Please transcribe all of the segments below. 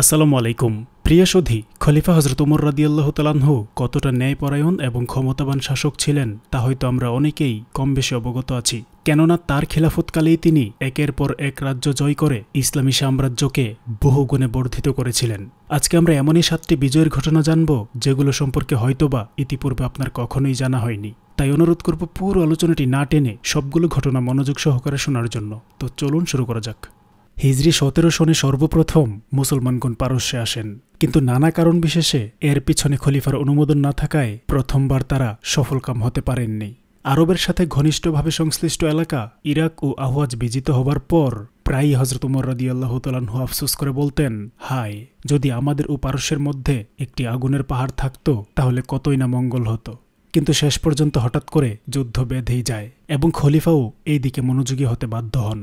আসসালামু আলাইকুম প্রিয়াসধি খলিফা হজরত উমর রাদিয়াল্লাহ তালাহু কতটা ন্যায়পরায়ণ এবং ক্ষমতাবান শাসক ছিলেন তা হয়তো আমরা অনেকেই কম বেশি অবগত আছি কেননা তার খিলাফতকালেই তিনি একের পর এক রাজ্য জয় করে ইসলামী সাম্রাজ্যকে বহুগুণে বর্ধিত করেছিলেন আজকে আমরা এমনই সাতটি বিজয়ের ঘটনা জানব যেগুলো সম্পর্কে হয়তোবা ইতিপূর্বে আপনার কখনোই জানা হয়নি তাই অনুরোধ করব পুরো আলোচনাটি না টেনে সবগুলো ঘটনা মনোযোগ সহকারে শোনার জন্য তো চলুন শুরু করা যাক হিজরি সতেরো সনে সর্বপ্রথম মুসলমানগণ পারস্যে আসেন কিন্তু নানা কারণ বিশেষে এর পিছনে খলিফার অনুমোদন না থাকায় প্রথমবার তারা সফলকাম হতে পারেননি আরবের সাথে ঘনিষ্ঠভাবে সংশ্লিষ্ট এলাকা ইরাক ও আহওয়াজ বিজিত হবার পর প্রায়ই হজরত উমর রদি আল্লাহ তালাহু করে বলতেন হায় যদি আমাদের ও পারস্যের মধ্যে একটি আগুনের পাহাড় থাকত তাহলে কতই না মঙ্গল হতো কিন্তু শেষ পর্যন্ত হঠাৎ করে যুদ্ধ বেঁধেই যায় এবং খলিফাও এই দিকে মনোযোগী হতে বাধ্য হন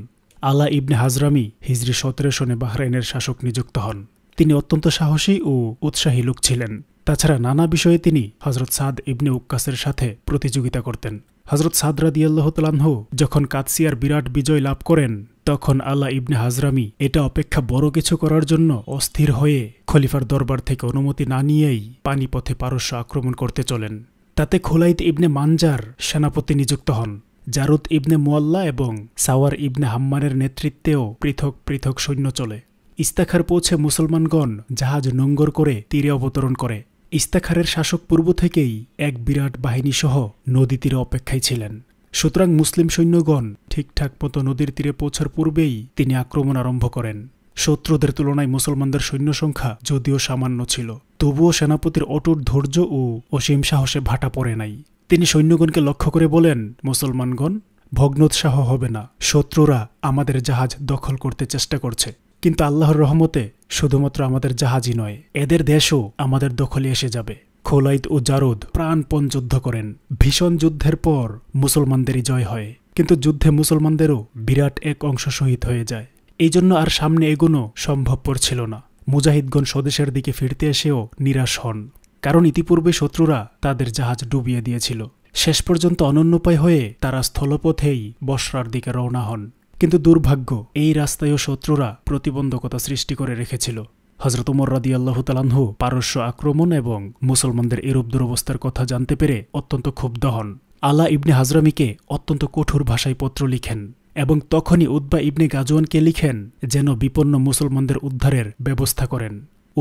আলা ইবনে হাজরামি হিজরি সতেরো সনে বাহরাইনের শাসক নিযুক্ত হন তিনি অত্যন্ত সাহসী ও উৎসাহী লোক ছিলেন তাছাড়া নানা বিষয়ে তিনি হজরত সাদ ইবনে উক্কাসের সাথে প্রতিযোগিতা করতেন হজরত সাদরা রাদিয়াল্লাহতালাহ যখন কাতসিয়ার বিরাট বিজয় লাভ করেন তখন আল্লাহ ইবনে হাজরামি এটা অপেক্ষা বড় কিছু করার জন্য অস্থির হয়ে খলিফার দরবার থেকে অনুমতি না নিয়েই পানিপথে পারস্য আক্রমণ করতে চলেন তাতে খোলাইত ইবনে মানজার সেনাপতি নিযুক্ত হন জারুদ ইবনে মোয়াল্লা এবং সাওয়ার ইবনে হাম্মানের নেতৃত্বেও পৃথক পৃথক সৈন্য চলে ইস্তাখার পৌঁছে মুসলমানগণ জাহাজ নোঙ্গর করে তীরে অবতরণ করে ইস্তাখারের শাসক পূর্ব থেকেই এক বিরাট সহ নদী তীরে অপেক্ষায় ছিলেন সুতরাং মুসলিম সৈন্যগণ ঠিকঠাক মতো নদীর তীরে পৌঁছার পূর্বেই তিনি আক্রমণ আরম্ভ করেন শত্রুদের তুলনায় মুসলমানদের সৈন্য সংখ্যা যদিও সামান্য ছিল তবুও সেনাপতির অটুট ধৈর্য ও অসীম সাহসে ভাটা পড়ে নাই তিনি সৈন্যগণকে লক্ষ্য করে বলেন মুসলমানগণ ভগ্নোৎসাহ হবে না শত্রুরা আমাদের জাহাজ দখল করতে চেষ্টা করছে কিন্তু আল্লাহর রহমতে শুধুমাত্র আমাদের জাহাজই নয় এদের দেশও আমাদের দখলে এসে যাবে খোলাইদ ও জারুদ প্রাণপণ যুদ্ধ করেন ভীষণ যুদ্ধের পর মুসলমানদেরই জয় হয় কিন্তু যুদ্ধে মুসলমানদেরও বিরাট এক অংশ শহীদ হয়ে যায় এই জন্য আর সামনে এগোনো সম্ভবপর ছিল না মুজাহিদগণ স্বদেশের দিকে ফিরতে এসেও নিরাশ হন কারণ ইতিপূর্বে শত্রুরা তাদের জাহাজ ডুবিয়ে দিয়েছিল শেষ পর্যন্ত অনন্যপায় হয়ে তারা স্থলপথেই বসরার দিকে রওনা হন কিন্তু দুর্ভাগ্য এই রাস্তায়ও শত্রুরা প্রতিবন্ধকতা সৃষ্টি করে রেখেছিল হজরত উমর রাদি আল্লাহতালাহু পারস্য আক্রমণ এবং মুসলমানদের এরূপ দুরবস্থার কথা জানতে পেরে অত্যন্ত ক্ষুব্ধ হন আলা ইবনে হাজরামিকে অত্যন্ত কঠোর ভাষায় পত্র লিখেন এবং তখনই উদ্বা ইবনে গাজওয়ানকে লিখেন যেন বিপন্ন মুসলমানদের উদ্ধারের ব্যবস্থা করেন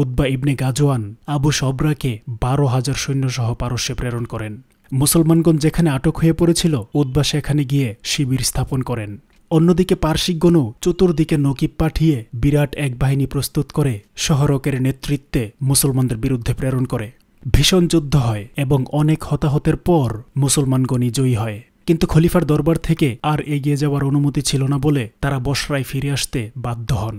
উদ্বা ইবনে গাজওয়ান আবু সবরাকে বারো হাজার সৈন্যসহ পারস্যে প্রেরণ করেন মুসলমানগণ যেখানে আটক হয়ে পড়েছিল উদ্বা সেখানে গিয়ে শিবির স্থাপন করেন অন্যদিকে পার্শ্বিকগণও চতুর্দিকে নকিব পাঠিয়ে বিরাট এক বাহিনী প্রস্তুত করে শহরকের নেতৃত্বে মুসলমানদের বিরুদ্ধে প্রেরণ করে ভীষণ যুদ্ধ হয় এবং অনেক হতাহতের পর মুসলমানগণই জয়ী হয় কিন্তু খলিফার দরবার থেকে আর এগিয়ে যাওয়ার অনুমতি ছিল না বলে তারা বসরায় ফিরে আসতে বাধ্য হন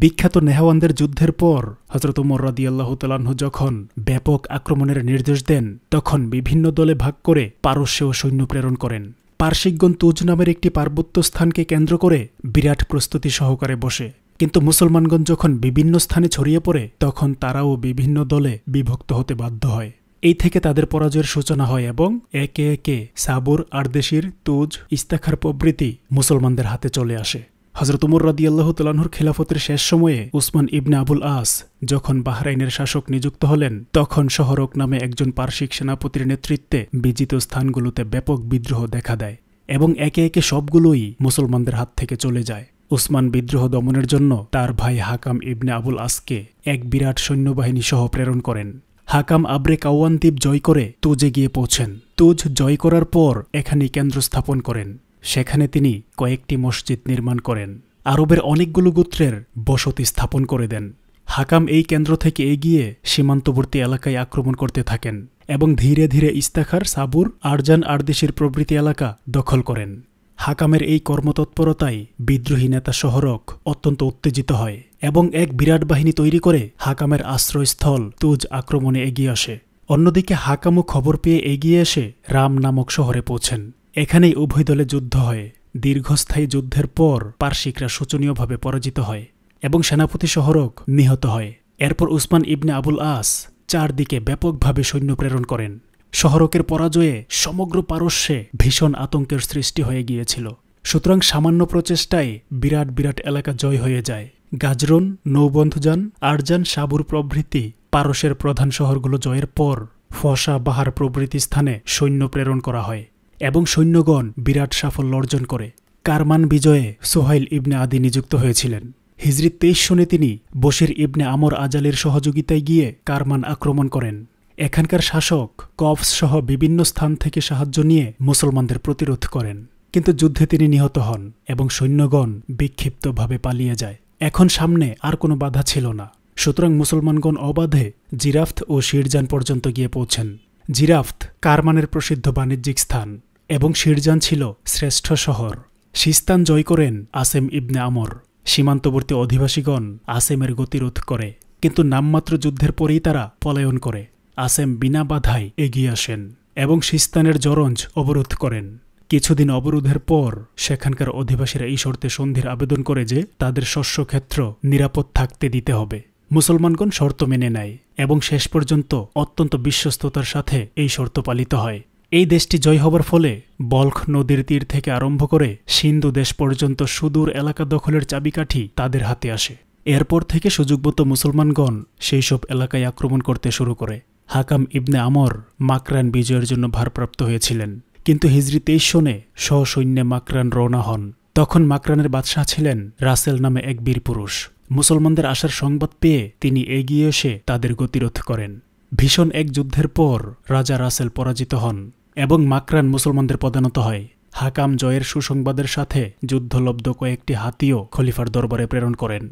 বিখ্যাত নেহওয়ানদের যুদ্ধের পর হজরত ওমর রাদিয়াল্লাহ তালাহ যখন ব্যাপক আক্রমণের নির্দেশ দেন তখন বিভিন্ন দলে ভাগ করে পারস্যেও সৈন্য প্রেরণ করেন পার্শ্বিকগণ তুজ নামের একটি পার্বত্য স্থানকে কেন্দ্র করে বিরাট প্রস্তুতি সহকারে বসে কিন্তু মুসলমানগণ যখন বিভিন্ন স্থানে ছড়িয়ে পড়ে তখন তারাও বিভিন্ন দলে বিভক্ত হতে বাধ্য হয় এই থেকে তাদের পরাজয়ের সূচনা হয় এবং একে একে সাবুর আরদেশির তুজ ইস্তাখার প্রভৃতি মুসলমানদের হাতে চলে আসে হজরত উমর রাদিয়াল্লাহ তোলানহুর খেলাফতের শেষ সময়ে উসমান ইবনে আবুল আস যখন বাহরাইনের শাসক নিযুক্ত হলেন তখন শহরক নামে একজন পার্শ্বিক সেনাপতির নেতৃত্বে বিজিত স্থানগুলোতে ব্যাপক বিদ্রোহ দেখা দেয় এবং একে একে সবগুলোই মুসলমানদের হাত থেকে চলে যায় উসমান বিদ্রোহ দমনের জন্য তার ভাই হাকাম ইবনে আবুল আসকে এক বিরাট সৈন্যবাহিনী সহ প্রেরণ করেন হাকাম আবরে কাওয়ান দ্বীপ জয় করে তুজে গিয়ে পৌঁছেন তুজ জয় করার পর এখানে কেন্দ্র স্থাপন করেন সেখানে তিনি কয়েকটি মসজিদ নির্মাণ করেন আরবের অনেকগুলো গোত্রের বসতি স্থাপন করে দেন হাকাম এই কেন্দ্র থেকে এগিয়ে সীমান্তবর্তী এলাকায় আক্রমণ করতে থাকেন এবং ধীরে ধীরে ইস্তাখার সাবুর আরজান আরদেশের প্রভৃতি এলাকা দখল করেন হাকামের এই কর্মতৎপরতায় বিদ্রোহী নেতা শহরক অত্যন্ত উত্তেজিত হয় এবং এক বিরাট বাহিনী তৈরি করে হাকামের আশ্রয়স্থল তুজ আক্রমণে এগিয়ে আসে অন্যদিকে হাকামও খবর পেয়ে এগিয়ে এসে রাম নামক শহরে পৌঁছেন এখানেই উভয় দলে যুদ্ধ হয় দীর্ঘস্থায়ী যুদ্ধের পর পার্শিকরা শোচনীয়ভাবে পরাজিত হয় এবং সেনাপতি শহরক নিহত হয় এরপর উসমান ইবনে আবুল আস চারদিকে ব্যাপকভাবে সৈন্য প্রেরণ করেন শহরকের পরাজয়ে সমগ্র পারস্যে ভীষণ আতঙ্কের সৃষ্টি হয়ে গিয়েছিল সুতরাং সামান্য প্রচেষ্টায় বিরাট বিরাট এলাকা জয় হয়ে যায় গাজরন নৌবন্ধজান আরজান সাবুর প্রভৃতি পারস্যের প্রধান শহরগুলো জয়ের পর ফসা বাহার প্রভৃতি স্থানে সৈন্য প্রেরণ করা হয় এবং সৈন্যগণ বিরাট সাফল্য অর্জন করে কারমান বিজয়ে সোহাইল ইবনে আদি নিযুক্ত হয়েছিলেন হিজরি তেইশ সনে তিনি বশির ইবনে আমর আজালের সহযোগিতায় গিয়ে কারমান আক্রমণ করেন এখানকার শাসক কফস সহ বিভিন্ন স্থান থেকে সাহায্য নিয়ে মুসলমানদের প্রতিরোধ করেন কিন্তু যুদ্ধে তিনি নিহত হন এবং সৈন্যগণ বিক্ষিপ্তভাবে পালিয়ে যায় এখন সামনে আর কোনো বাধা ছিল না সুতরাং মুসলমানগণ অবাধে জিরাফত ও শিরজান পর্যন্ত গিয়ে পৌঁছেন জিরাফত কারমানের প্রসিদ্ধ বাণিজ্যিক স্থান এবং শিরজান ছিল শ্রেষ্ঠ শহর সিস্তান জয় করেন আসেম ইবনে আমর সীমান্তবর্তী অধিবাসীগণ আসেমের গতিরোধ করে কিন্তু নামমাত্র যুদ্ধের পরেই তারা পলায়ন করে আসেম বিনা বাধায় এগিয়ে আসেন এবং সিস্তানের জরঞ্জ অবরোধ করেন কিছুদিন অবরোধের পর সেখানকার অধিবাসীরা এই শর্তে সন্ধির আবেদন করে যে তাদের শস্যক্ষেত্র নিরাপদ থাকতে দিতে হবে মুসলমানগণ শর্ত মেনে নেয় এবং শেষ পর্যন্ত অত্যন্ত বিশ্বস্ততার সাথে এই শর্ত পালিত হয় এই দেশটি জয় হবার ফলে বল্খ নদীর তীর থেকে আরম্ভ করে সিন্ধু দেশ পর্যন্ত সুদূর এলাকা দখলের চাবিকাঠি তাদের হাতে আসে এরপর থেকে সুযোগবত মুসলমানগণ সেই সব এলাকায় আক্রমণ করতে শুরু করে হাকাম ইবনে আমর মাকরান বিজয়ের জন্য ভারপ্রাপ্ত হয়েছিলেন কিন্তু হিজরি তেইশ সনে সসৈন্যে মাকরান রওনা হন তখন মাকরানের বাদশাহ ছিলেন রাসেল নামে এক বীর পুরুষ মুসলমানদের আসার সংবাদ পেয়ে তিনি এগিয়ে এসে তাদের গতিরোধ করেন ভীষণ এক যুদ্ধের পর রাজা রাসেল পরাজিত হন এবং মাকরান মুসলমানদের পদানত হয় হাকাম জয়ের সুসংবাদের সাথে যুদ্ধলব্ধ কয়েকটি হাতিও খলিফার দরবারে প্রেরণ করেন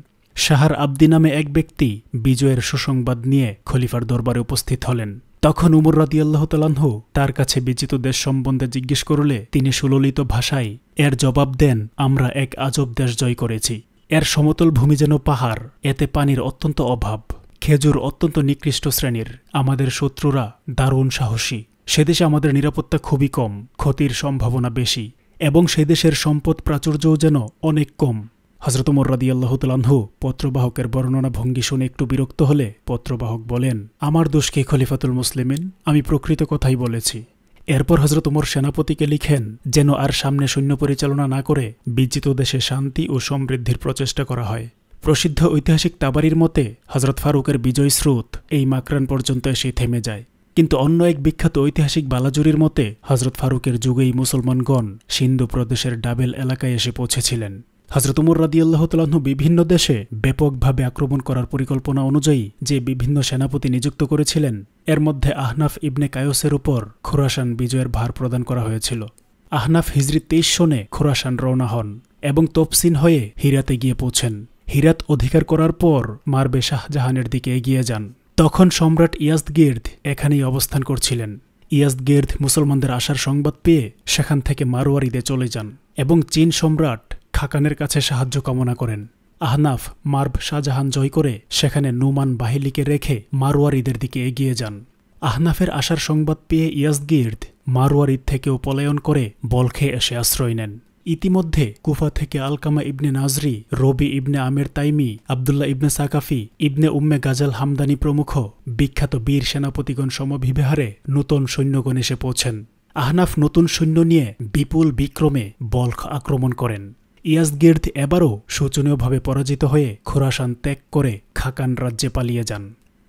শাহার আব্দি নামে এক ব্যক্তি বিজয়ের সুসংবাদ নিয়ে খলিফার দরবারে উপস্থিত হলেন তখন উমর রাদি তালাহু তার কাছে বিজিত দেশ সম্বন্ধে জিজ্ঞেস করলে তিনি সুললিত ভাষায় এর জবাব দেন আমরা এক আজব দেশ জয় করেছি এর সমতল ভূমি যেন পাহাড় এতে পানির অত্যন্ত অভাব খেজুর অত্যন্ত নিকৃষ্ট শ্রেণীর আমাদের শত্রুরা দারুণ সাহসী সেদেশে আমাদের নিরাপত্তা খুবই কম ক্ষতির সম্ভাবনা বেশি এবং সেদেশের সম্পদ প্রাচুর্যও যেন অনেক কম হজরত মোর্রাদি আল্লাহতালাহু পত্রবাহকের বর্ণনা ভঙ্গি শুনে একটু বিরক্ত হলে পত্রবাহক বলেন আমার দোষ কি খলিফাতুল মুসলিমিন আমি প্রকৃত কথাই বলেছি এরপর হজরত সেনাপতিকে লিখেন যেন আর সামনে সৈন্য পরিচালনা না করে বিজিত দেশে শান্তি ও সমৃদ্ধির প্রচেষ্টা করা হয় প্রসিদ্ধ ঐতিহাসিক তাবারির মতে হজরত ফারুকের বিজয় স্রোত এই মাকরান পর্যন্ত এসে থেমে যায় কিন্তু অন্য এক বিখ্যাত ঐতিহাসিক বালাজুরির মতে হজরত ফারুকের যুগেই মুসলমানগণ সিন্ধু প্রদেশের ডাবেল এলাকায় এসে পৌঁছেছিলেন হজরত উমর রাদিয়াল্লাহ তালাহ বিভিন্ন দেশে ব্যাপকভাবে আক্রমণ করার পরিকল্পনা অনুযায়ী যে বিভিন্ন সেনাপতি নিযুক্ত করেছিলেন এর মধ্যে আহনাফ ইবনে কায়োসের উপর খোরাসান বিজয়ের ভার প্রদান করা হয়েছিল আহনাফ হিজরি তেইশ সনে খোরাসান রওনা হন এবং তফসিন হয়ে হিরাতে গিয়ে পৌঁছেন হিরাত অধিকার করার পর মারবে শাহজাহানের দিকে এগিয়ে যান তখন সম্রাট ইয়াজগির্দ এখানেই অবস্থান করছিলেন ইয়াজগির্দ মুসলমানদের আসার সংবাদ পেয়ে সেখান থেকে মারোয়ারিদে চলে যান এবং চীন সম্রাট খাকানের কাছে সাহায্য কামনা করেন আহনাফ মার্ভ শাহজাহান জয় করে সেখানে নুমান বাহিলিকে রেখে মারোয়ারিদের দিকে এগিয়ে যান আহনাফের আসার সংবাদ পেয়ে ইয়াজগির্দ মারোয়ারিদ থেকেও পলায়ন করে বলখে এসে আশ্রয় নেন ইতিমধ্যে কুফা থেকে আলকামা ইবনে নাজরি রবি ইবনে আমের তাইমি আবদুল্লাহ ইবনে সাকাফি ইবনে উম্মে গাজাল হামদানি প্রমুখ বিখ্যাত বীর সেনাপতিগণ সমবিবেহারে নতুন সৈন্যগণ এসে পৌঁছেন আহনাফ নতুন সৈন্য নিয়ে বিপুল বিক্রমে বলখ আক্রমণ করেন ইয়াজগির্দ এবারও শোচনীয়ভাবে পরাজিত হয়ে খোরাসান ত্যাগ করে খাকান রাজ্যে পালিয়ে যান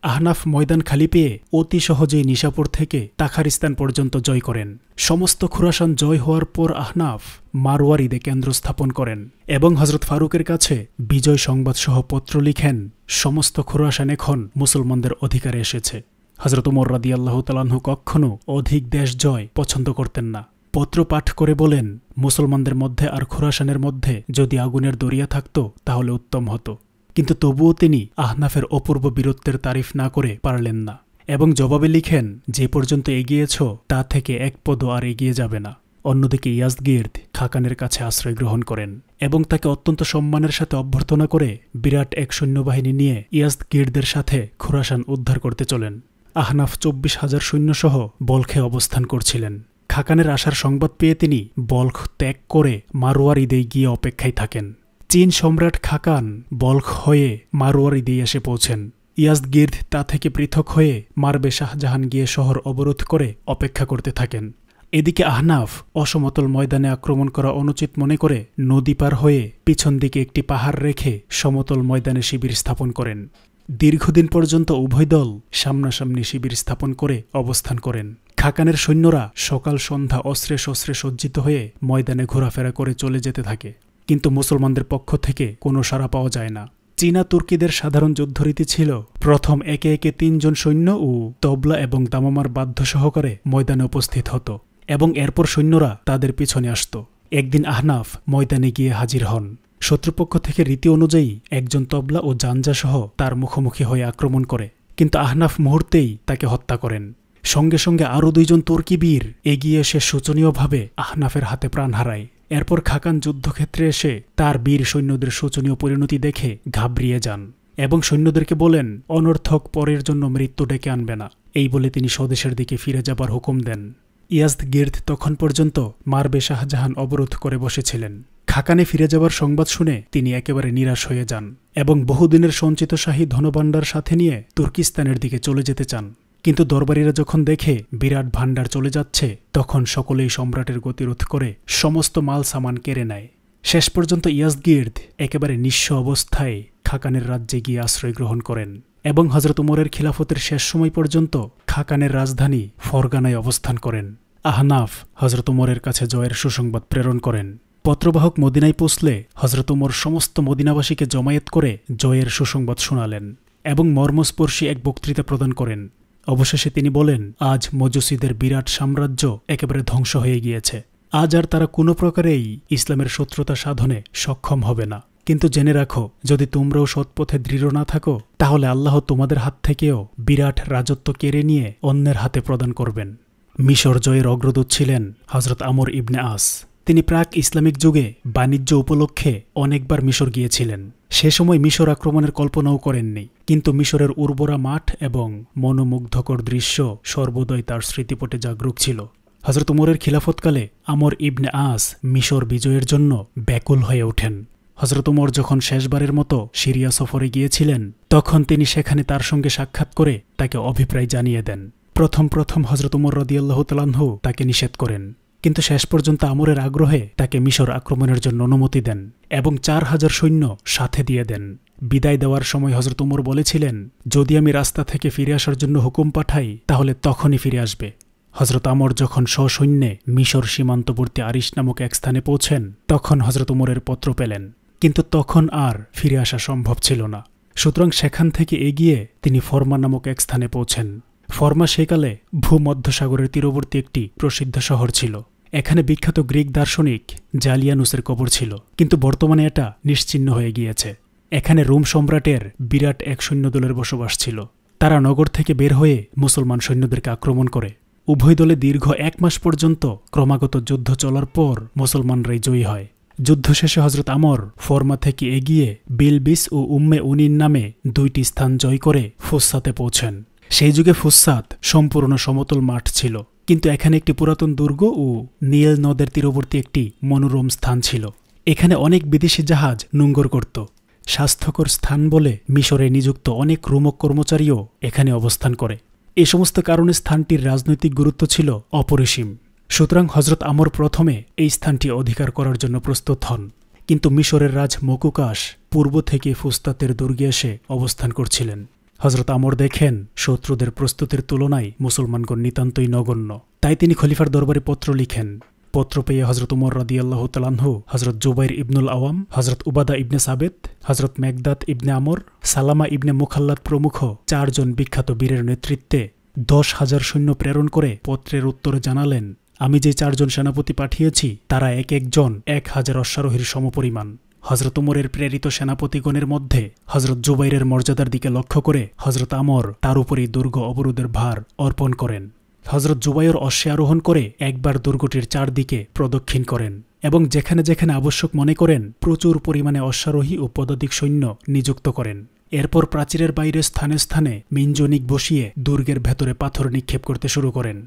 আহনাফ ময়দান খালি পেয়ে অতি সহজেই নিশাপুর থেকে তাখারিস্তান পর্যন্ত জয় করেন সমস্ত খুরাসান জয় হওয়ার পর আহনাফ মারওয়ারিদে কেন্দ্র স্থাপন করেন এবং হজরত ফারুকের কাছে বিজয় সংবাদসহ পত্র লিখেন সমস্ত খুরাসান এখন মুসলমানদের অধিকারে এসেছে হজরত উমর রাদিয়াল্লাহ তালাহু কখনও অধিক দেশ জয় পছন্দ করতেন না পত্র পাঠ করে বলেন মুসলমানদের মধ্যে আর খুরাসানের মধ্যে যদি আগুনের দরিয়া থাকত তাহলে উত্তম হতো কিন্তু তবুও তিনি আহনাফের অপূর্ব বীরত্বের তারিফ না করে পারলেন না এবং জবাবে লিখেন যে পর্যন্ত এগিয়েছ তা থেকে এক পদও আর এগিয়ে যাবে না অন্যদিকে ইয়াজগির্দ খাকানের কাছে আশ্রয় গ্রহণ করেন এবং তাকে অত্যন্ত সম্মানের সাথে অভ্যর্থনা করে বিরাট এক সৈন্যবাহিনী নিয়ে ইয়াজগির্দের সাথে খোরাসান উদ্ধার করতে চলেন আহনাফ চব্বিশ হাজার সৈন্যসহ বলখে অবস্থান করছিলেন খাকানের আসার সংবাদ পেয়ে তিনি বলখ ত্যাগ করে মারোয়ারিদে ঈদে গিয়ে অপেক্ষায় থাকেন চীন সম্রাট খাকান বল্ক হয়ে ইদে এসে পৌঁছেন ইয়াজগির্দ তা থেকে পৃথক হয়ে মারবে শাহজাহান গিয়ে শহর অবরোধ করে অপেক্ষা করতে থাকেন এদিকে আহনাফ অসমতল ময়দানে আক্রমণ করা অনুচিত মনে করে নদী পার হয়ে পিছন দিকে একটি পাহাড় রেখে সমতল ময়দানে শিবির স্থাপন করেন দীর্ঘদিন পর্যন্ত উভয় দল সামনাসামনি শিবির স্থাপন করে অবস্থান করেন খাকানের সৈন্যরা সকাল সন্ধ্যা অস্ত্রে সস্ত্রে সজ্জিত হয়ে ময়দানে ঘোরাফেরা করে চলে যেতে থাকে কিন্তু মুসলমানদের পক্ষ থেকে কোনো সাড়া পাওয়া যায় না চীনা তুর্কিদের সাধারণ যুদ্ধরীতি ছিল প্রথম একে একে তিনজন সৈন্য ও তবলা এবং দামামার বাধ্য সহকারে ময়দানে উপস্থিত হতো এবং এরপর সৈন্যরা তাদের পিছনে আসত একদিন আহনাফ ময়দানে গিয়ে হাজির হন শত্রুপক্ষ থেকে রীতি অনুযায়ী একজন তবলা ও সহ তার মুখোমুখি হয়ে আক্রমণ করে কিন্তু আহনাফ মুহূর্তেই তাকে হত্যা করেন সঙ্গে সঙ্গে আরও দুইজন তুর্কি বীর এগিয়ে এসে শোচনীয়ভাবে আহনাফের হাতে প্রাণ হারায় এরপর খাকান যুদ্ধক্ষেত্রে এসে তার বীর সৈন্যদের শোচনীয় পরিণতি দেখে ঘাবড়িয়ে যান এবং সৈন্যদেরকে বলেন অনর্থক পরের জন্য মৃত্যু ডেকে আনবে না এই বলে তিনি স্বদেশের দিকে ফিরে যাবার হুকুম দেন ইয়াজদ গির্দ তখন পর্যন্ত মারবে শাহজাহান অবরোধ করে বসেছিলেন খাকানে ফিরে যাবার সংবাদ শুনে তিনি একেবারে নিরাশ হয়ে যান এবং বহুদিনের সঞ্চিত শাহী ধনভাণ্ডার সাথে নিয়ে তুর্কিস্তানের দিকে চলে যেতে চান কিন্তু দরবারীরা যখন দেখে বিরাট ভাণ্ডার চলে যাচ্ছে তখন সকলেই সম্রাটের গতিরোধ করে সমস্ত মাল সামান কেড়ে নেয় শেষ পর্যন্ত ইয়াজগির্দ একেবারে নিঃস্ব অবস্থায় খাকানের রাজ্যে গিয়ে আশ্রয় গ্রহণ করেন এবং হজরত উমরের খিলাফতের শেষ সময় পর্যন্ত খাকানের রাজধানী ফরগানায় অবস্থান করেন আহনাফ হজরত উমরের কাছে জয়ের সুসংবাদ প্রেরণ করেন পত্রবাহক মদিনায় পৌঁছলে হজরত উমর সমস্ত মদিনাবাসীকে জমায়েত করে জয়ের সুসংবাদ শোনালেন এবং মর্মস্পর্শী এক বক্তৃতা প্রদান করেন অবশেষে তিনি বলেন আজ মজুসিদের বিরাট সাম্রাজ্য একেবারে ধ্বংস হয়ে গিয়েছে আজ আর তারা কোনো প্রকারেই ইসলামের শত্রুতা সাধনে সক্ষম হবে না কিন্তু জেনে রাখো যদি তোমরাও সৎপথে দৃঢ় না থাকো তাহলে আল্লাহ তোমাদের হাত থেকেও বিরাট রাজত্ব কেড়ে নিয়ে অন্যের হাতে প্রদান করবেন মিশর জয়ের অগ্রদূত ছিলেন হজরত আমর ইবনে আস তিনি প্রাক ইসলামিক যুগে বাণিজ্য উপলক্ষে অনেকবার মিশর গিয়েছিলেন সে সময় মিশর আক্রমণের কল্পনাও করেননি কিন্তু মিশরের উর্বরা মাঠ এবং মনোমুগ্ধকর দৃশ্য সর্বোদয় তার স্মৃতিপটে জাগরুক ছিল হজরত উমরের খিলাফতকালে আমর ইবনে আস মিশর বিজয়ের জন্য ব্যাকুল হয়ে ওঠেন হজরত উমর যখন শেষবারের মতো সিরিয়া সফরে গিয়েছিলেন তখন তিনি সেখানে তার সঙ্গে সাক্ষাৎ করে তাকে অভিপ্রায় জানিয়ে দেন প্রথম প্রথম হজরত উমর রদিয়াল্লাহ তালাহু তাকে নিষেধ করেন কিন্তু শেষ পর্যন্ত আমরের আগ্রহে তাকে মিশর আক্রমণের জন্য অনুমতি দেন এবং চার হাজার সৈন্য সাথে দিয়ে দেন বিদায় দেওয়ার সময় হজরত উমর বলেছিলেন যদি আমি রাস্তা থেকে ফিরে আসার জন্য হুকুম পাঠাই তাহলে তখনই ফিরে আসবে হজরত আমর যখন সসৈন্যে মিশর সীমান্তবর্তী আরিশ নামক এক স্থানে পৌঁছেন তখন হজরত উমরের পত্র পেলেন কিন্তু তখন আর ফিরে আসা সম্ভব ছিল না সুতরাং সেখান থেকে এগিয়ে তিনি ফর্মা নামক এক স্থানে পৌঁছেন ফর্মা সেকালে ভূমধ্যসাগরের তীরবর্তী একটি প্রসিদ্ধ শহর ছিল এখানে বিখ্যাত গ্রিক দার্শনিক জালিয়ানুসের কবর ছিল কিন্তু বর্তমানে এটা নিশ্চিহ্ন হয়ে গিয়েছে এখানে রোম সম্রাটের বিরাট এক সৈন্যদলের বসবাস ছিল তারা নগর থেকে বের হয়ে মুসলমান সৈন্যদেরকে আক্রমণ করে উভয় দলে দীর্ঘ এক মাস পর্যন্ত ক্রমাগত যুদ্ধ চলার পর মুসলমানরাই জয়ী হয় যুদ্ধ শেষে হজরত আমর ফর্মা থেকে এগিয়ে বিলবিস ও উম্মে উনির নামে দুইটি স্থান জয় করে ফুসাতে পৌঁছেন সেই যুগে ফুসাত সম্পূর্ণ সমতল মাঠ ছিল কিন্তু এখানে একটি পুরাতন দুর্গ ও নীল নদের তীরবর্তী একটি মনোরম স্থান ছিল এখানে অনেক বিদেশি জাহাজ নুঙ্গর করত স্বাস্থ্যকর স্থান বলে মিশরে নিযুক্ত অনেক রোমক কর্মচারীও এখানে অবস্থান করে এ সমস্ত কারণে স্থানটির রাজনৈতিক গুরুত্ব ছিল অপরিসীম সুতরাং হজরত আমর প্রথমে এই স্থানটি অধিকার করার জন্য প্রস্তুত হন কিন্তু মিশরের রাজ মকুকাশ পূর্ব থেকে ফুস্তাতের দুর্গে এসে অবস্থান করছিলেন হজরত আমর দেখেন শত্রুদের প্রস্তুতির তুলনায় মুসলমানগণ নিতান্তই নগণ্য তাই তিনি খলিফার দরবারে পত্র লিখেন পত্র পেয়ে হজরত উমর রদিয়াল্লাহ তালাহু হজরত জুবাইর ইবনুল আওয়াম হজরত উবাদা ইবনে সাবেদ হজরত মেঘদাত ইবনে আমর সালামা ইবনে মুখাল্লাদ প্রমুখ চারজন বিখ্যাত বীরের নেতৃত্বে দশ হাজার সৈন্য প্রেরণ করে পত্রের উত্তরে জানালেন আমি যে চারজন সেনাপতি পাঠিয়েছি তারা এক একজন এক হাজার অশ্বারোহীর সমপরিমাণ হজরত উমরের প্রেরিত সেনাপতিগণের মধ্যে হজরত জুবাইরের মর্যাদার দিকে লক্ষ্য করে হজরত আমর তার উপরেই দুর্গ অবরোধের ভার অর্পণ করেন হজরত জুবাইর অশ্বে আরোহণ করে একবার দুর্গটির চারদিকে প্রদক্ষিণ করেন এবং যেখানে যেখানে আবশ্যক মনে করেন প্রচুর পরিমাণে অশ্বারোহী ও পদাতিক সৈন্য নিযুক্ত করেন এরপর প্রাচীরের বাইরে স্থানে স্থানে মিঞ্জনিক বসিয়ে দুর্গের ভেতরে পাথর নিক্ষেপ করতে শুরু করেন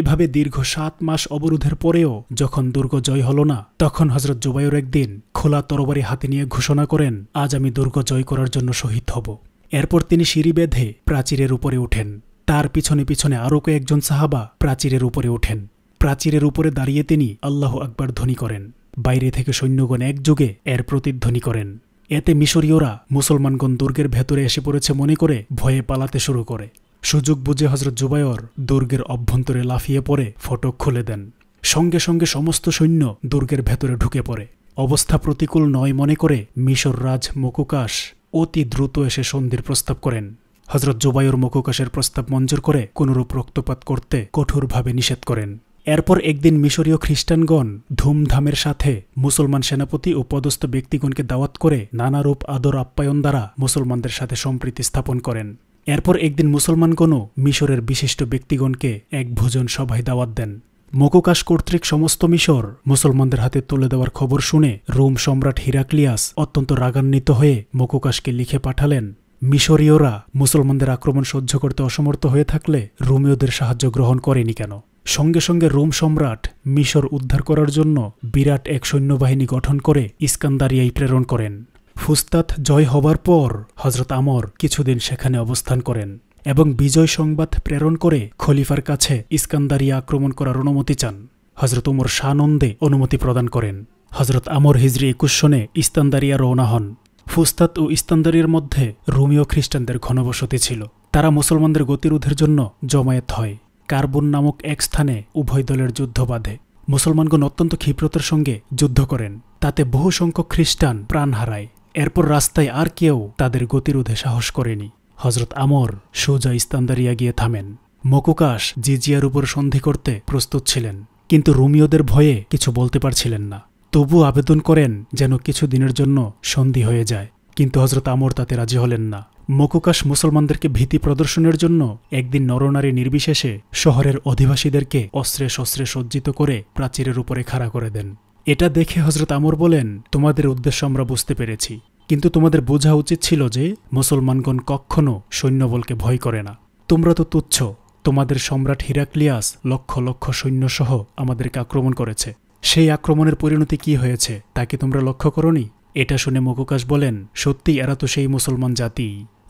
এভাবে দীর্ঘ সাত মাস অবরোধের পরেও যখন দুর্গ জয় হল না তখন হজরত জুবাইর একদিন খোলা তরবারি হাতে নিয়ে ঘোষণা করেন আজ আমি দুর্গ জয় করার জন্য শহীদ হব এরপর তিনি সিঁড়ি বেঁধে প্রাচীরের উপরে ওঠেন তার পিছনে পিছনে আরও কয়েকজন সাহাবা প্রাচীরের উপরে ওঠেন প্রাচীরের উপরে দাঁড়িয়ে তিনি আল্লাহ আকবার ধ্বনি করেন বাইরে থেকে সৈন্যগণ একযোগে এর প্রতিধ্বনি করেন এতে মিশরীয়রা মুসলমানগণ দুর্গের ভেতরে এসে পড়েছে মনে করে ভয়ে পালাতে শুরু করে সুযোগ বুঝে হজরত জুবায়র দুর্গের অভ্যন্তরে লাফিয়ে পড়ে ফটক খুলে দেন সঙ্গে সঙ্গে সমস্ত সৈন্য দুর্গের ভেতরে ঢুকে পড়ে অবস্থা প্রতিকূল নয় মনে করে মিশর রাজ মকুকাশ অতি দ্রুত এসে সন্ধির প্রস্তাব করেন হজরত জুবায়ুর মকুকাশের প্রস্তাব মঞ্জুর করে কোনরূপ রক্তপাত করতে কঠোরভাবে নিষেধ করেন এরপর একদিন মিশরীয় খ্রিস্টানগণ ধুমধামের সাথে মুসলমান সেনাপতি ও পদস্থ ব্যক্তিগণকে দাওয়াত করে নানারূপ আদর আপ্যায়ন দ্বারা মুসলমানদের সাথে সম্প্রীতি স্থাপন করেন এরপর একদিন মুসলমান কোনো মিশরের বিশিষ্ট ব্যক্তিগণকে এক ভোজন সভায় দাওয়াত দেন মকোকাশ কর্তৃক সমস্ত মিশর মুসলমানদের হাতে তুলে দেওয়ার খবর শুনে রোম সম্রাট হিরাক্লিয়াস অত্যন্ত রাগান্বিত হয়ে মকোকাশকে লিখে পাঠালেন মিশরীয়রা মুসলমানদের আক্রমণ সহ্য করতে অসমর্থ হয়ে থাকলে রোমীয়দের সাহায্য গ্রহণ করেনি কেন সঙ্গে সঙ্গে রোম সম্রাট মিশর উদ্ধার করার জন্য বিরাট এক সৈন্যবাহিনী গঠন করে ইস্কান্দারিয়ায় প্রেরণ করেন ফুস্তাত জয় হবার পর হজরত আমর কিছুদিন সেখানে অবস্থান করেন এবং বিজয় সংবাদ প্রেরণ করে খলিফার কাছে ইস্কান্দারিয়া আক্রমণ করার অনুমতি চান হজরত উমর সানন্দে অনুমতি প্রদান করেন হজরত আমর হিজরি একুশ সনে ইস্তান্দারিয়া রওনা হন ফুস্তাত ও ইস্তান্দারিয়ার মধ্যে রোমিও খ্রিস্টানদের ঘনবসতি ছিল তারা মুসলমানদের গতিরোধের জন্য জমায়েত হয় কার্বন নামক এক স্থানে উভয় দলের যুদ্ধ বাঁধে মুসলমানগণ অত্যন্ত ক্ষিপ্রতার সঙ্গে যুদ্ধ করেন তাতে বহু সংখ্যক খ্রিস্টান প্রাণ হারায় এরপর রাস্তায় আর কেউ তাদের গতিরোধে সাহস করেনি হজরত আমর সোজা ইস্তান্দারিয়া গিয়ে থামেন মকুকাশ জিজিয়ার উপর সন্ধি করতে প্রস্তুত ছিলেন কিন্তু রোমিওদের ভয়ে কিছু বলতে পারছিলেন না তবু আবেদন করেন যেন কিছু দিনের জন্য সন্ধি হয়ে যায় কিন্তু হজরত আমর তাতে রাজি হলেন না মকুকাশ মুসলমানদেরকে ভীতি প্রদর্শনের জন্য একদিন নরনারী নির্বিশেষে শহরের অধিবাসীদেরকে অস্ত্রে শস্ত্রে সজ্জিত করে প্রাচীরের উপরে খাড়া করে দেন এটা দেখে হজরত আমর বলেন তোমাদের উদ্দেশ্য আমরা বুঝতে পেরেছি কিন্তু তোমাদের বোঝা উচিত ছিল যে মুসলমানগণ কখনো সৈন্যবলকে ভয় করে না তোমরা তো তুচ্ছ তোমাদের সম্রাট হিরাক্লিয়াস লক্ষ লক্ষ সৈন্যসহ আমাদেরকে আক্রমণ করেছে সেই আক্রমণের পরিণতি কি হয়েছে তা কি তোমরা লক্ষ্য করনি এটা শুনে মকুকাশ বলেন সত্যি এরা তো সেই মুসলমান জাতি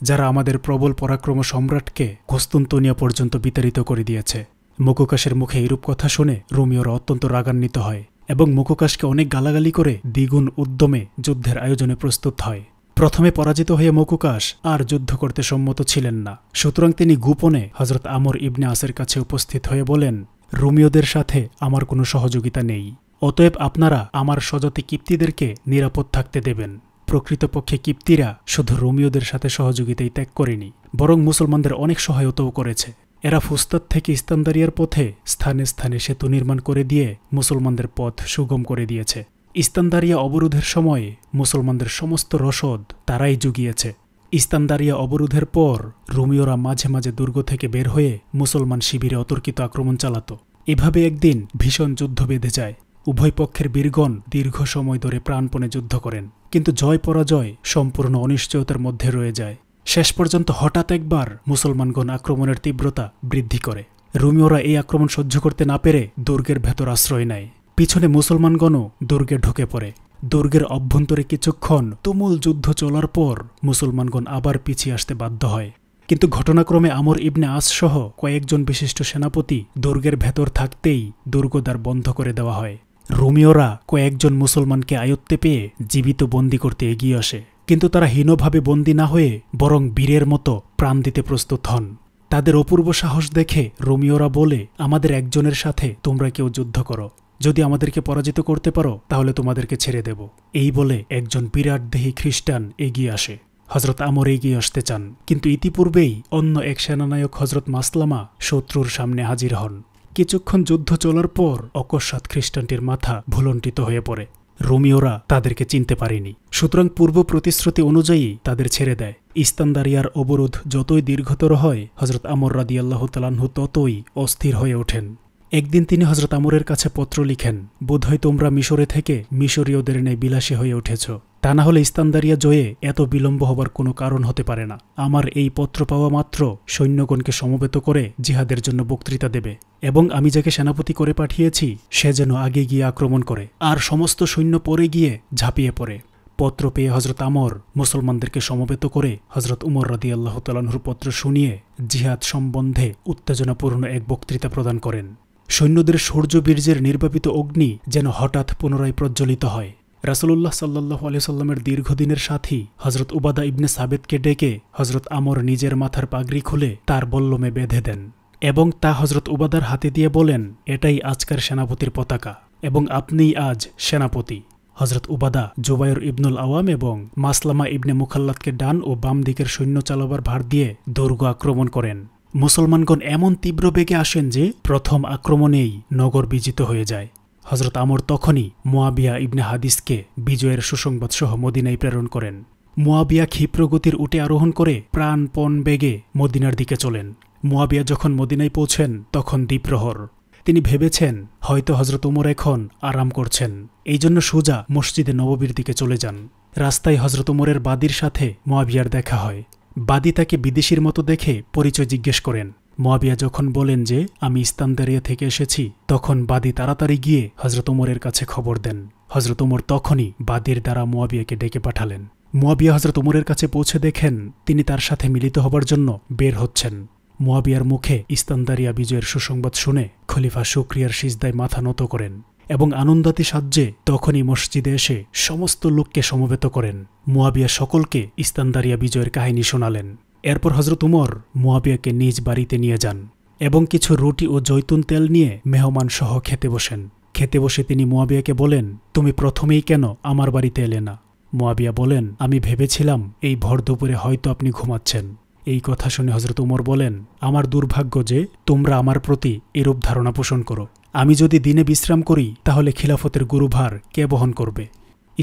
যারা আমাদের প্রবল পরাক্রম সম্রাটকে কস্তুন্তনিয়া পর্যন্ত বিতাড়িত করে দিয়েছে মকুকাশের মুখে এরূপ কথা শুনে রোমিওরা অত্যন্ত রাগান্বিত হয় এবং মুখোকাশকে অনেক গালাগালি করে দ্বিগুণ উদ্যমে যুদ্ধের আয়োজনে প্রস্তুত হয় প্রথমে পরাজিত হয়ে মকুকাশ আর যুদ্ধ করতে সম্মত ছিলেন না সুতরাং তিনি গোপনে হজরত আমর ইবনে আসের কাছে উপস্থিত হয়ে বলেন রোমিওদের সাথে আমার কোনো সহযোগিতা নেই অতএব আপনারা আমার স্বজাতি কিপ্তিদেরকে নিরাপদ থাকতে দেবেন প্রকৃতপক্ষে কিপ্তিরা শুধু রোমিওদের সাথে সহযোগিতাই ত্যাগ করেনি বরং মুসলমানদের অনেক সহায়তাও করেছে এরা ফুস্তাদ থেকে ইস্তান্দারিয়ার পথে স্থানে স্থানে সেতু নির্মাণ করে দিয়ে মুসলমানদের পথ সুগম করে দিয়েছে ইস্তান্দারিয়া অবরোধের সময়ে মুসলমানদের সমস্ত রসদ তারাই জুগিয়েছে ইস্তান্দারিয়া অবরোধের পর রোমিওরা মাঝে মাঝে দুর্গ থেকে বের হয়ে মুসলমান শিবিরে অতর্কিত আক্রমণ চালাত এভাবে একদিন ভীষণ যুদ্ধ বেঁধে যায় উভয় পক্ষের বীরগণ দীর্ঘ সময় ধরে প্রাণপণে যুদ্ধ করেন কিন্তু জয় পরাজয় সম্পূর্ণ অনিশ্চয়তার মধ্যে রয়ে যায় শেষ পর্যন্ত হঠাৎ একবার মুসলমানগণ আক্রমণের তীব্রতা বৃদ্ধি করে রোমিওরা এই আক্রমণ সহ্য করতে না পেরে দুর্গের ভেতর আশ্রয় নেয় পিছনে মুসলমানগণও দুর্গে ঢুকে পড়ে দুর্গের অভ্যন্তরে কিছুক্ষণ তুমুল যুদ্ধ চলার পর মুসলমানগণ আবার পিছিয়ে আসতে বাধ্য হয় কিন্তু ঘটনাক্রমে আমর ইবনে আস সহ কয়েকজন বিশিষ্ট সেনাপতি দুর্গের ভেতর থাকতেই দুর্গদ্বার বন্ধ করে দেওয়া হয় রোমিওরা কয়েকজন মুসলমানকে আয়ত্তে পেয়ে জীবিত বন্দী করতে এগিয়ে আসে কিন্তু তারা হীনভাবে বন্দী না হয়ে বরং বীরের মতো প্রাণ দিতে প্রস্তুত হন তাদের অপূর্ব সাহস দেখে রোমিওরা বলে আমাদের একজনের সাথে তোমরা কেউ যুদ্ধ করো যদি আমাদেরকে পরাজিত করতে পারো তাহলে তোমাদেরকে ছেড়ে দেব এই বলে একজন বিরাট দেহী খ্রিস্টান এগিয়ে আসে হজরত আমর এগিয়ে আসতে চান কিন্তু ইতিপূর্বেই অন্য এক সেনানায়ক হজরত মাসলামা শত্রুর সামনে হাজির হন কিছুক্ষণ যুদ্ধ চলার পর অকস্মাৎ খ্রিস্টানটির মাথা ভুলণ্টিত হয়ে পড়ে রোমিওরা তাদেরকে চিনতে পারেনি সুতরাং পূর্ব প্রতিশ্রুতি অনুযায়ী তাদের ছেড়ে দেয় ইস্তান্দারিয়ার অবরোধ যতই দীর্ঘতর হয় হজরত আমর রাদিয়াল্লাহ তালাহু ততই অস্থির হয়ে ওঠেন একদিন তিনি হজরত আমরের কাছে পত্র লিখেন বোধহয় তোমরা মিশরে থেকে মিশরীয়দের ন্যায় বিলাসী হয়ে উঠেছ তা না হলে ইস্তান্দারিয়া জয়ে এত বিলম্ব হবার কোনো কারণ হতে পারে না আমার এই পত্র পাওয়া মাত্র সৈন্যগণকে সমবেত করে জিহাদের জন্য বক্তৃতা দেবে এবং আমি যাকে সেনাপতি করে পাঠিয়েছি সে যেন আগে গিয়ে আক্রমণ করে আর সমস্ত সৈন্য পরে গিয়ে ঝাঁপিয়ে পড়ে পত্র পেয়ে হজরত আমর মুসলমানদেরকে সমবেত করে হজরত উমর রাদি আল্লাহ তালাহুর পত্র শুনিয়ে জিহাদ সম্বন্ধে উত্তেজনাপূর্ণ এক বক্তৃতা প্রদান করেন সৈন্যদের বীর্যের নির্বাপিত অগ্নি যেন হঠাৎ পুনরায় প্রজ্বলিত হয় রাসুলুল্লাহ সাল্লাহ আলিয়াল্লামের দীর্ঘদিনের সাথী হজরত উবাদা ইবনে সাবেদকে ডেকে হজরত আমর নিজের মাথার পাগড়ি খুলে তার বল্লমে বেঁধে দেন এবং তা হজরত উবাদার হাতে দিয়ে বলেন এটাই আজকের সেনাপতির পতাকা এবং আপনিই আজ সেনাপতি হজরত উবাদা জুবায়র ইবনুল আওয়াম এবং মাসলামা ইবনে মুখাল্লাদকে ডান ও বাম দিকের সৈন্য চালাবার ভার দিয়ে দুর্গ আক্রমণ করেন মুসলমানগণ এমন তীব্র বেগে আসেন যে প্রথম আক্রমণেই নগর বিজিত হয়ে যায় হজরত আমর তখনই মোয়াবিয়া ইবনে হাদিসকে বিজয়ের সুসংবাদসহ মদিনায় প্রেরণ করেন মোয়াবিয়া ক্ষিপ্রগতির উঠে আরোহণ করে প্রাণপণ বেগে মদিনার দিকে চলেন মোয়াবিয়া যখন মদিনায় পৌঁছেন তখন দ্বীপ্রহর তিনি ভেবেছেন হয়তো হজরত উমর এখন আরাম করছেন এই জন্য সোজা মসজিদে নববীর দিকে চলে যান রাস্তায় হজরত উমরের বাদির সাথে মোয়াবিয়ার দেখা হয় বাদি তাকে বিদেশির মতো দেখে পরিচয় জিজ্ঞেস করেন মোয়াবিয়া যখন বলেন যে আমি ইস্তান্দারিয়া থেকে এসেছি তখন বাদী তাড়াতাড়ি গিয়ে হজরত ওমরের কাছে খবর দেন হজরত ওমর তখনই বাদীর দ্বারা মোয়াবিয়াকে ডেকে পাঠালেন মোয়াবিয়া হজরত ওমরের কাছে পৌঁছে দেখেন তিনি তার সাথে মিলিত হবার জন্য বের হচ্ছেন মোয়াবিয়ার মুখে ইস্তানদারিয়া বিজয়ের সুসংবাদ শুনে খলিফা শুক্রিয়ার সিজদায় মাথা নত করেন এবং আনন্দাতি সাহায্যে তখনই মসজিদে এসে সমস্ত লোককে সমবেত করেন মোয়াবিয়া সকলকে ইস্তান্দারিয়া বিজয়ের কাহিনী শোনালেন এরপর হজরত উমর মোয়াবিয়াকে নিজ বাড়িতে নিয়ে যান এবং কিছু রুটি ও জৈতুন তেল নিয়ে মেহমান সহ খেতে বসেন খেতে বসে তিনি মোয়াবিয়াকে বলেন তুমি প্রথমেই কেন আমার বাড়িতে এলে না মোয়াবিয়া বলেন আমি ভেবেছিলাম এই ভর দুপুরে হয়তো আপনি ঘুমাচ্ছেন এই কথা শুনে হজরত উমর বলেন আমার দুর্ভাগ্য যে তোমরা আমার প্রতি এরূপ ধারণা পোষণ করো আমি যদি দিনে বিশ্রাম করি তাহলে খিলাফতের গুরুভার কে বহন করবে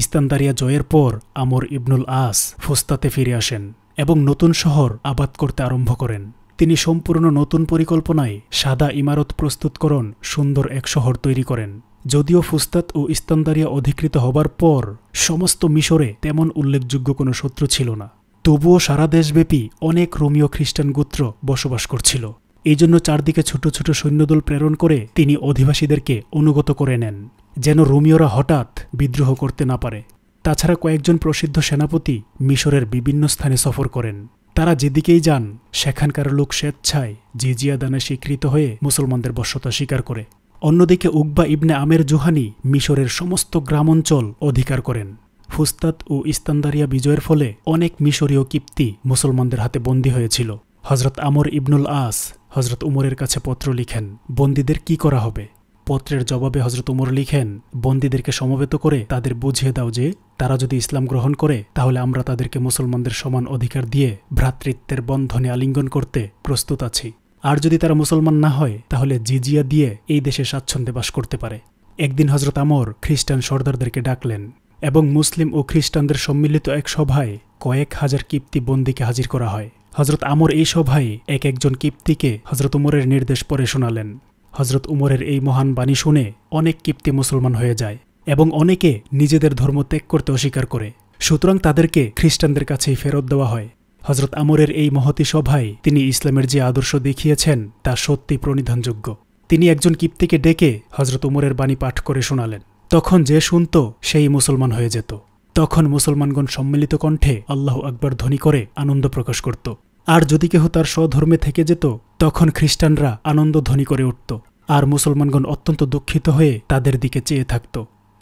ইস্তানদারিয়া জয়ের পর আমর ইবনুল আস ফোস্তাতে ফিরে আসেন এবং নতুন শহর আবাদ করতে আরম্ভ করেন তিনি সম্পূর্ণ নতুন পরিকল্পনায় সাদা ইমারত প্রস্তুতকরণ সুন্দর এক শহর তৈরি করেন যদিও ফুস্তাত ও ইস্তানদারিয়া অধিকৃত হবার পর সমস্ত মিশরে তেমন উল্লেখযোগ্য কোনো শত্রু ছিল না তবুও সারা দেশব্যাপী অনেক রোমীয় খ্রিস্টান গোত্র বসবাস করছিল এই জন্য চারদিকে ছোট ছোট সৈন্যদল প্রেরণ করে তিনি অধিবাসীদেরকে অনুগত করে নেন যেন রোমীয়রা হঠাৎ বিদ্রোহ করতে না পারে তাছাড়া কয়েকজন প্রসিদ্ধ সেনাপতি মিশরের বিভিন্ন স্থানে সফর করেন তারা যেদিকেই যান সেখানকার লোক স্বেচ্ছায় জিজিয়া দানে স্বীকৃত হয়ে মুসলমানদের বশ্যতা স্বীকার করে অন্যদিকে উকবা ইবনে আমের জুহানি মিশরের সমস্ত গ্রামাঞ্চল অধিকার করেন ফুস্তাত ও ইস্তান্দারিয়া বিজয়ের ফলে অনেক মিশরীয় কীপ্তি মুসলমানদের হাতে বন্দী হয়েছিল হজরত আমর ইবনুল আস হজরত উমরের কাছে পত্র লিখেন বন্দীদের কি করা হবে পত্রের জবাবে হজরত উমর লিখেন বন্দীদেরকে সমবেত করে তাদের বুঝিয়ে দাও যে তারা যদি ইসলাম গ্রহণ করে তাহলে আমরা তাদেরকে মুসলমানদের সমান অধিকার দিয়ে ভ্রাতৃত্বের বন্ধনে আলিঙ্গন করতে প্রস্তুত আছি আর যদি তারা মুসলমান না হয় তাহলে জিজিয়া দিয়ে এই দেশে স্বাচ্ছন্দ্যে বাস করতে পারে একদিন হজরত আমর খ্রিস্টান সর্দারদেরকে ডাকলেন এবং মুসলিম ও খ্রিস্টানদের সম্মিলিত এক সভায় কয়েক হাজার কীপ্তি বন্দীকে হাজির করা হয় হজরত আমর এই সভায় এক একজন কিপ্তিকে হজরত উমরের নির্দেশ পরে শোনালেন হজরত উমরের এই মহান বাণী শুনে অনেক কীপ্তি মুসলমান হয়ে যায় এবং অনেকে নিজেদের ধর্ম ত্যাগ করতে অস্বীকার করে সুতরাং তাদেরকে খ্রিস্টানদের কাছেই ফেরত দেওয়া হয় হজরত আমরের এই মহতি সভায় তিনি ইসলামের যে আদর্শ দেখিয়েছেন তা সত্যি প্রণিধানযোগ্য তিনি একজন কীপ্তিকে ডেকে হজরত উমরের বাণী পাঠ করে শোনালেন তখন যে শুনত সেই মুসলমান হয়ে যেত তখন মুসলমানগণ সম্মিলিত কণ্ঠে আল্লাহ আকবর ধ্বনি করে আনন্দ প্রকাশ করত আর যদি কেহ তার স্বধর্মে থেকে যেত তখন খ্রিস্টানরা আনন্দ ধ্বনি করে উঠত আর মুসলমানগণ অত্যন্ত দুঃখিত হয়ে তাদের দিকে চেয়ে থাকত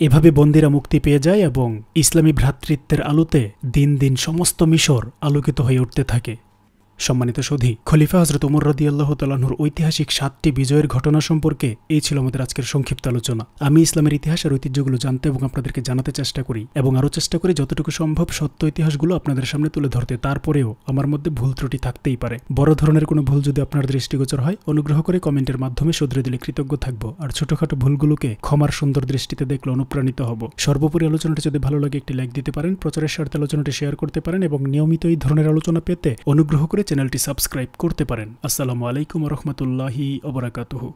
এভাবে বন্দীরা মুক্তি পেয়ে যায় এবং ইসলামী ভ্রাতৃত্বের আলোতে দিন দিন সমস্ত মিশর আলোকিত হয়ে উঠতে থাকে সম্মানিত সধী খলিফা হজরত উমর রদি আল্লাহ তালাহুর ঐতিহাসিক সাতটি বিজয়ের ঘটনা সম্পর্কে এই ছিল আমাদের আজকের সংক্ষিপ্ত আলোচনা আমি ইসলামের ইতিহাস আর ঐতিহ্যগুলো জানতে এবং আপনাদেরকে জানাতে চেষ্টা করি এবং আরও চেষ্টা করি যতটুকু সম্ভব সত্য ইতিহাসগুলো আপনাদের সামনে তুলে ধরতে তারপরেও আমার মধ্যে ভুল ত্রুটি থাকতেই পারে বড় ধরনের কোনো ভুল যদি আপনার দৃষ্টিগোচর হয় অনুগ্রহ করে কমেন্টের মাধ্যমে শুধরে দিলে কৃতজ্ঞ থাকবো আর ছোটখাটো ভুলগুলোকে ক্ষমার সুন্দর দৃষ্টিতে দেখলে অনুপ্রাণিত হব সর্বোপরি আলোচনাটি যদি ভালো লাগে একটি লাইক দিতে পারেন প্রচারের স্বার্থে আলোচনাটি শেয়ার করতে পারেন এবং নিয়মিত এই ধরনের আলোচনা পেতে অনুগ্রহ করে চ্যানেলটি সাবস্ক্রাইব করতে পারেন আসসালামু আলাইকুম ওয়া রাহমাতুল্লাহি ওয়া বারাকাতুহু